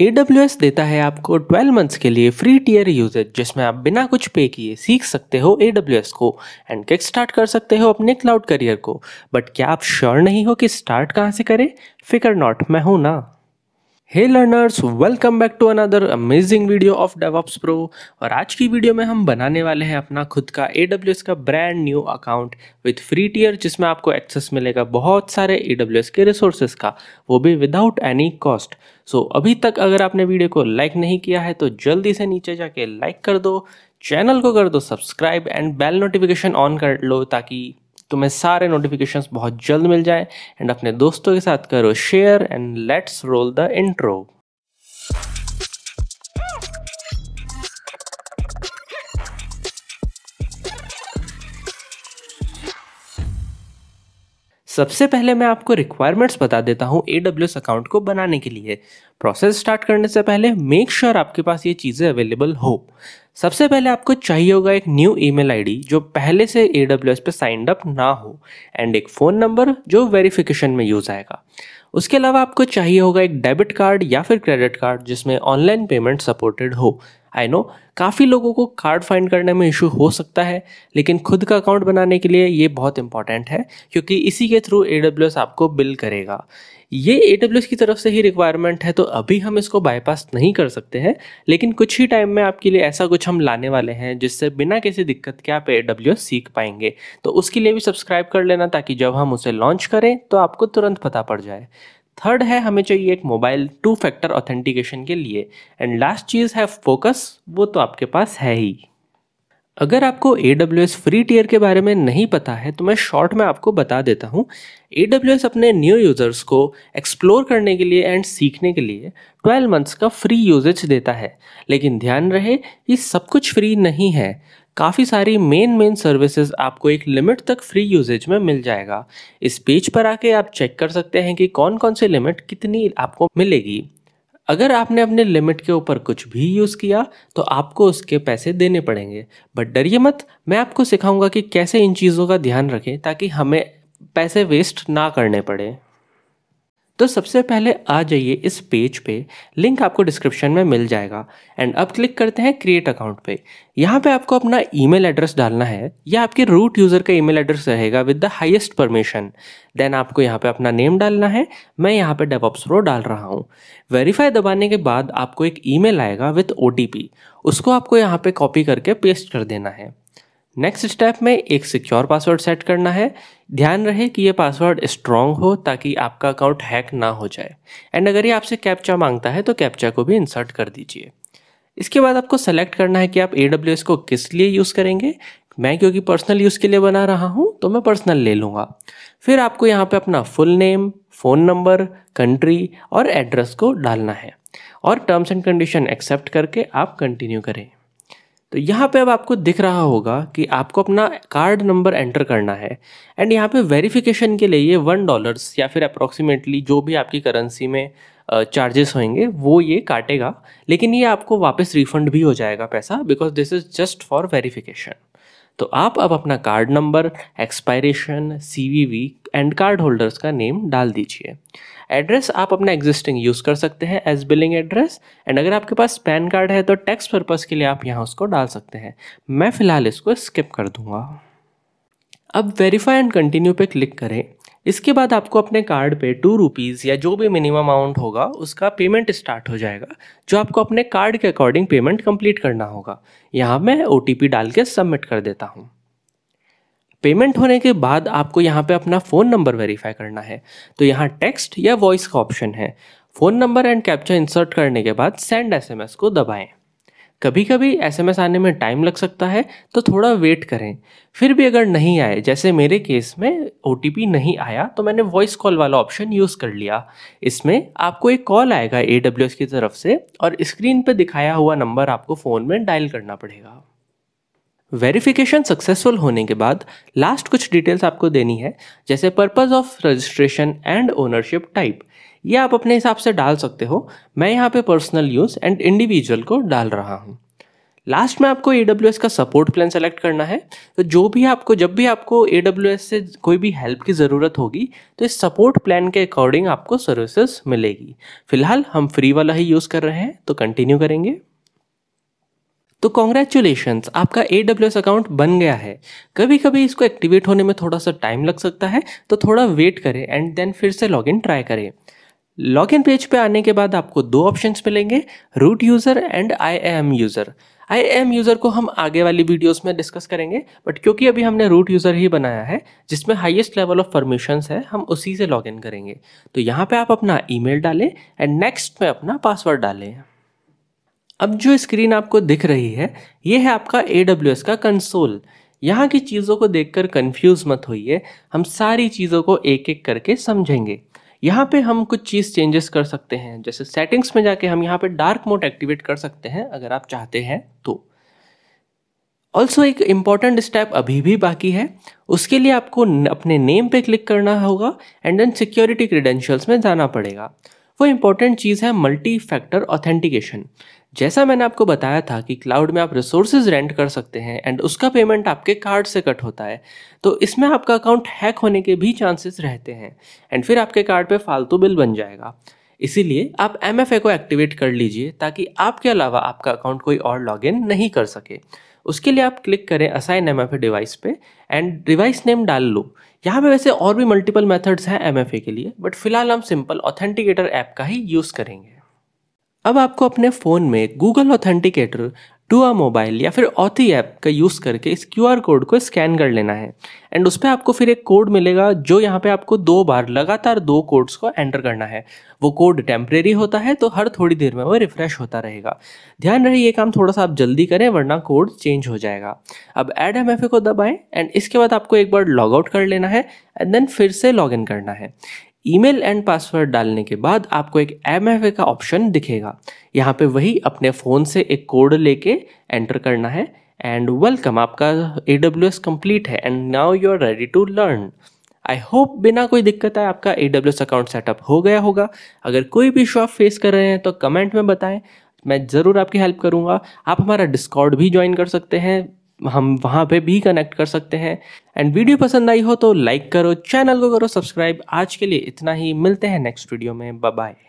ए देता है आपको 12 मंथ्स के लिए फ्री टीयर यूजेज जिसमें आप बिना कुछ पे किए सीख सकते हो ए को एंड किक स्टार्ट कर सकते हो अपने क्लाउड करियर को बट क्या आप श्योर नहीं हो कि स्टार्ट कहाँ से करें फिकर नॉट मैं हूँ ना hey learners welcome back to another amazing video of DevOps pro और आज की वीडियो में हम बनाने वाले हैं अपना खुद का ए का brand new account with free tier जिसमें आपको एक्सेस मिलेगा बहुत सारे ए के रिसोर्सेज का वो भी विदाउट एनी कॉस्ट सो अभी तक अगर आपने वीडियो को लाइक नहीं किया है तो जल्दी से नीचे जाके लाइक कर दो चैनल को कर दो subscribe and bell notification on कर लो ताकि तुम्हें सारे नोटिफिकेशन बहुत जल्द मिल जाए एंड अपने दोस्तों के साथ करो share and let's roll the intro सबसे पहले मैं आपको रिक्वायरमेंट्स बता देता हूँ ए अकाउंट को बनाने के लिए प्रोसेस स्टार्ट करने से पहले मेक श्योर sure आपके पास ये चीज़ें अवेलेबल हो सबसे पहले आपको चाहिए होगा एक न्यू ईमेल आईडी जो पहले से ए डब्ल्यू एस पे साइंड अप ना हो एंड एक फ़ोन नंबर जो वेरिफिकेशन में यूज़ आएगा उसके अलावा आपको चाहिए होगा एक डेबिट कार्ड या फिर क्रेडिट कार्ड जिसमें ऑनलाइन पेमेंट सपोर्टेड हो आई नो काफ़ी लोगों को कार्ड फाइंड करने में इशू हो सकता है लेकिन खुद का अकाउंट बनाने के लिए ये बहुत इंपॉर्टेंट है क्योंकि इसी के थ्रू ए डब्ल्यू एस आपको बिल करेगा ये ए की तरफ से ही रिक्वायरमेंट है तो अभी हम इसको बाईपास नहीं कर सकते हैं लेकिन कुछ ही टाइम में आपके लिए ऐसा कुछ हम लाने वाले हैं जिससे बिना किसी दिक्कत के आप ए सीख पाएंगे तो उसके लिए भी सब्सक्राइब कर लेना ताकि जब हम उसे लॉन्च करें तो आपको तुरंत पता पड़ जाए थर्ड है हमें चाहिए एक मोबाइल टू फैक्टर ऑथेंटिकेशन के लिए एंड लास्ट चीज़ है फोकस वो तो आपके पास है ही अगर आपको A W S free tier के बारे में नहीं पता है तो मैं शॉर्ट में आपको बता देता हूँ ए डब्ल्यू एस अपने न्यू यूज़र्स को एक्सप्लोर करने के लिए एंड सीखने के लिए 12 मंथ्स का फ्री यूजेज देता है लेकिन ध्यान रहे ये सब कुछ फ्री नहीं है काफ़ी सारी मेन मेन सर्विसेज आपको एक लिमिट तक फ्री यूजेज में मिल जाएगा इस पेज पर आके आप चेक कर सकते हैं कि कौन कौन से लिमिट कितनी आपको मिलेगी अगर आपने अपने लिमिट के ऊपर कुछ भी यूज़ किया तो आपको उसके पैसे देने पड़ेंगे बट डरिए मत मैं आपको सिखाऊंगा कि कैसे इन चीज़ों का ध्यान रखें ताकि हमें पैसे वेस्ट ना करने पड़े तो सबसे पहले आ जाइए इस पेज पे लिंक आपको डिस्क्रिप्शन में मिल जाएगा एंड अब क्लिक करते हैं क्रिएट अकाउंट पे यहाँ पे आपको अपना ईमेल एड्रेस डालना है या आपके रूट यूज़र का ईमेल एड्रेस रहेगा with the highest permission then आपको यहाँ पे अपना नेम डालना है मैं यहाँ पे डेवॉप्स प्रो डाल रहा हूँ वेरीफाई दबाने के बाद आपको एक ईमेल आएगा विथ ओ उसको आपको यहाँ पे कॉपी करके पेस्ट कर देना है नेक्स्ट स्टेप में एक सिक्योर पासवर्ड सेट करना है ध्यान रहे कि ये पासवर्ड स्ट्रॉन्ग हो ताकि आपका अकाउंट हैक ना हो जाए एंड अगर ये आपसे कैप्चा मांगता है तो कैप्चा को भी इंसर्ट कर दीजिए इसके बाद आपको सेलेक्ट करना है कि आप ए को किस लिए यूज़ करेंगे मैं क्योंकि पर्सनल यूज़ के लिए बना रहा हूँ तो मैं पर्सनल ले लूँगा फिर आपको यहाँ पे अपना full name phone number country और एड्रेस को डालना है और टर्म्स एंड कंडीशन एक्सेप्ट करके आप कंटिन्यू करें तो यहाँ पे अब आपको दिख रहा होगा कि आपको अपना कार्ड नंबर एंटर करना है एंड यहाँ पे वेरिफिकेशन के लिए ये वन डॉलर्स या फिर अप्रोक्सीमेटली जो भी आपकी करेंसी में चार्जेस होंगे वो ये काटेगा लेकिन ये आपको वापस रिफंड भी हो जाएगा पैसा because this is just for verification तो आप अब अपना card number expiration C and card holders का नेम डाल दीजिए एड्रेस आप अपना एग्जिस्टिंग यूज़ कर सकते हैं एज बिलिंग एड्रेस एंड अगर आपके पास पैन कार्ड है तो टैक्स पर्पज़ के लिए आप यहाँ उसको डाल सकते हैं मैं फ़िलहाल इसको स्किप कर दूँगा अब वेरीफाई एंड कंटिन्यू पे क्लिक करें इसके बाद आपको अपने कार्ड पे टू रुपीज़ या जो भी मिनिमम अमाउंट होगा उसका पेमेंट स्टार्ट हो जाएगा जो आपको अपने कार्ड के अकॉर्डिंग पेमेंट कंप्लीट करना होगा यहाँ मैं ओ डाल के सबमिट कर देता हूँ पेमेंट होने के बाद आपको यहाँ पे अपना फ़ोन नंबर वेरीफाई करना है तो यहाँ टेक्स्ट या वॉइस का ऑप्शन है phone number and captcha insert करने के बाद सेंड एसएमएस को दबाएं कभी कभी एसएमएस आने में टाइम लग सकता है तो थोड़ा वेट करें फिर भी अगर नहीं आए जैसे मेरे केस में ओ नहीं आया तो मैंने वॉइस कॉल वाला ऑप्शन यूज़ कर लिया इसमें आपको एक कॉल आएगा ए की तरफ से और स्क्रीन पर दिखाया हुआ नंबर आपको फ़ोन में डायल करना पड़ेगा वेरिफिकेशन सक्सेसफुल होने के बाद लास्ट कुछ डिटेल्स आपको देनी है जैसे purpose of registration and ownership type ये आप अपने हिसाब से डाल सकते हो मैं यहाँ पे पर्सनल यूज़ एंड इंडिविजुअल को डाल रहा हूँ लास्ट में आपको ए का सपोर्ट प्लान सेलेक्ट करना है तो जो भी आपको जब भी आपको ए से कोई भी हेल्प की ज़रूरत होगी तो इस सपोर्ट प्लान के अकॉर्डिंग आपको सर्विसेज मिलेगी फिलहाल हम फ्री वाला ही यूज़ कर रहे हैं तो कंटिन्यू करेंगे तो कॉन्ग्रेचुलेशन आपका ए डब्ल्यू एस अकाउंट बन गया है कभी कभी इसको एक्टिवेट होने में थोड़ा सा टाइम लग सकता है तो थोड़ा वेट करें एंड देन फिर से लॉग इन ट्राई करें लॉग इन पेज पे आने के बाद आपको दो ऑप्शन मिलेंगे root user and I M user I M user को हम आगे वाली वीडियोस में डिस्कस करेंगे बट क्योंकि अभी हमने रूट यूज़र ही बनाया है जिसमें हाईएस्ट लेवल ऑफ परमिशंस है हम उसी से लॉगिन करेंगे तो यहाँ पे आप अपना ईमेल डालें एंड नेक्स्ट में अपना पासवर्ड डालें अब जो स्क्रीन आपको दिख रही है ये है आपका ए का कंसोल यहाँ की चीज़ों को देखकर कंफ्यूज मत होइए हम सारी चीज़ों को एक एक करके समझेंगे यहाँ पे हम कुछ चीज़ चेंजेस कर सकते हैं जैसे सेटिंग्स में जाके हम यहाँ पे डार्क मोड एक्टिवेट कर सकते हैं अगर आप चाहते हैं तो ऑल्सो एक इम्पॉर्टेंट स्टेप अभी भी बाकी है उसके लिए आपको अपने नेम पे क्लिक करना होगा एंड देन सिक्योरिटी क्रीडेंशियल्स में जाना पड़ेगा वो इम्पॉर्टेंट चीज़ है मल्टी फैक्टर ऑथेंटिकेशन जैसा मैंने आपको बताया था कि क्लाउड में आप रिसोर्सेज रेंट कर सकते हैं एंड उसका पेमेंट आपके कार्ड से कट होता है तो इसमें आपका अकाउंट हैक होने के भी चांसेस रहते हैं एंड फिर आपके कार्ड पे फालतू बिल बन जाएगा इसीलिए आप एम को एक्टिवेट कर लीजिए ताकि आपके अलावा आपका अकाउंट कोई और लॉग नहीं कर सके उसके लिए आप क्लिक करें असाइन एम डिवाइस पे एंड डिवाइस नेम डाल लो यहाँ पे वैसे और भी मल्टीपल मेथड्स हैं एम के लिए बट फिलहाल हम सिंपल ऑथेंटिकेटर ऐप का ही यूज़ करेंगे अब आपको अपने फ़ोन में गूगल ऑथेंटिकेटर डुआ मोबाइल या फिर ऑथी ऐप का यूज़ करके इस क्यू कोड को स्कैन कर लेना है एंड उस पर आपको फिर एक कोड मिलेगा जो यहाँ पे आपको दो बार लगातार दो कोड्स को एंटर करना है वो कोड टेम्परेरी होता है तो हर थोड़ी देर में वो रिफ्रेश होता रहेगा ध्यान रहे ये काम थोड़ा सा आप जल्दी करें वरना कोड चेंज हो जाएगा अब एड एम एफ ए को दबाएं एंड इसके बाद आपको एक बार लॉग आउट कर लेना है एंड देन फिर से लॉग इन करना है ईमेल एंड पासवर्ड डालने के बाद आपको एक एम एफ ए का ऑप्शन दिखेगा यहाँ पे वही अपने फ़ोन से एक कोड लेके एंटर करना है एंड वेलकम आपका ए डब्ल्यू एस कम्प्लीट है and now you are ready to learn I hope बिना कोई दिक्कत आए आपका A W S account setup हो गया होगा अगर कोई भी इशू आप फेस कर रहे हैं तो कमेंट में बताएं मैं ज़रूर आपकी हेल्प करूँगा आप हमारा डिस्कॉर्ड भी ज्वाइन कर सकते हैं हम वहाँ पे भी कनेक्ट कर सकते हैं एंड वीडियो पसंद आई हो तो लाइक करो चैनल को करो सब्सक्राइब आज के लिए इतना ही मिलते हैं नेक्स्ट वीडियो में बाय